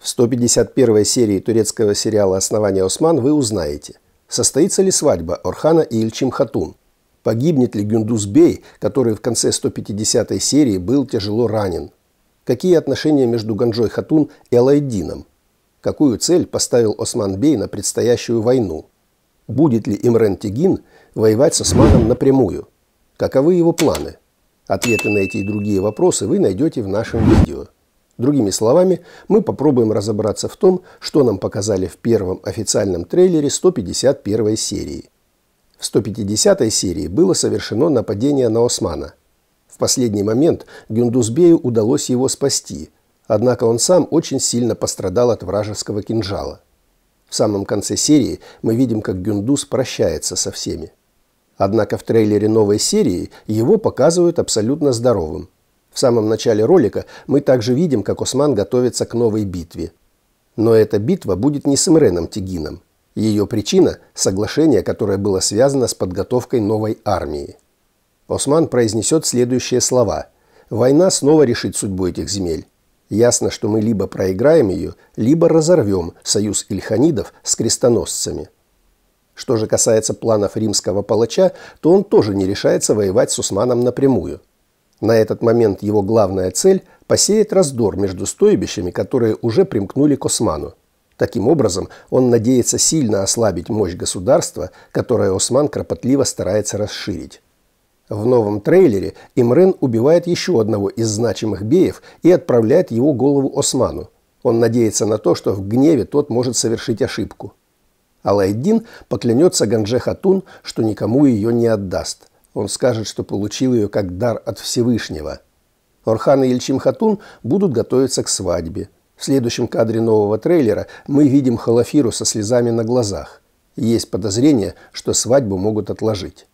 В 151 серии турецкого сериала «Основание Осман» вы узнаете, состоится ли свадьба Орхана и Ильчим Хатун, погибнет ли Гюндузбей, который в конце 150 серии был тяжело ранен, какие отношения между Ганджой Хатун и Алайдином, какую цель поставил Осман Бей на предстоящую войну, будет ли Имрен Тигин воевать с Османом напрямую, каковы его планы. Ответы на эти и другие вопросы вы найдете в нашем видео. Другими словами, мы попробуем разобраться в том, что нам показали в первом официальном трейлере 151 серии. В 150 серии было совершено нападение на Османа. В последний момент Гюндузбею удалось его спасти, однако он сам очень сильно пострадал от вражеского кинжала. В самом конце серии мы видим, как Гюндуз прощается со всеми. Однако в трейлере новой серии его показывают абсолютно здоровым – в самом начале ролика мы также видим, как Осман готовится к новой битве. Но эта битва будет не с Мреном Тигином. Ее причина – соглашение, которое было связано с подготовкой новой армии. Осман произнесет следующие слова. «Война снова решит судьбу этих земель. Ясно, что мы либо проиграем ее, либо разорвем союз ильханидов с крестоносцами». Что же касается планов римского палача, то он тоже не решается воевать с Османом напрямую – на этот момент его главная цель – посеять раздор между стойбищами, которые уже примкнули к Осману. Таким образом, он надеется сильно ослабить мощь государства, которое Осман кропотливо старается расширить. В новом трейлере Имрен убивает еще одного из значимых беев и отправляет его голову Осману. Он надеется на то, что в гневе тот может совершить ошибку. Алайдин поклянется Ганже Хатун, что никому ее не отдаст. Он скажет, что получил ее как дар от Всевышнего. Орхан и Ильчим Хатун будут готовиться к свадьбе. В следующем кадре нового трейлера мы видим Халафиру со слезами на глазах. Есть подозрение, что свадьбу могут отложить.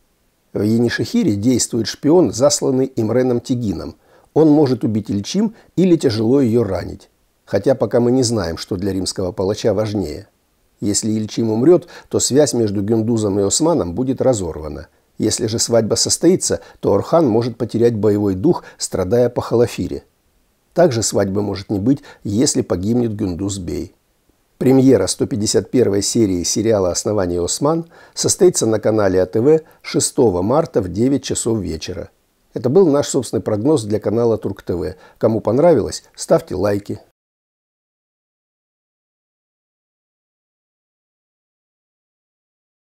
В Енишехире действует шпион, засланный Имреном Тигином. Он может убить Ильчим или тяжело ее ранить. Хотя пока мы не знаем, что для римского палача важнее. Если Ильчим умрет, то связь между Гюндузом и Османом будет разорвана – если же свадьба состоится, то Орхан может потерять боевой дух, страдая по халафире. Также свадьбы может не быть, если погибнет Гюндуз Бей. Премьера 151 серии сериала «Основание Осман» состоится на канале АТВ 6 марта в 9 часов вечера. Это был наш собственный прогноз для канала Турк ТВ. Кому понравилось, ставьте лайки.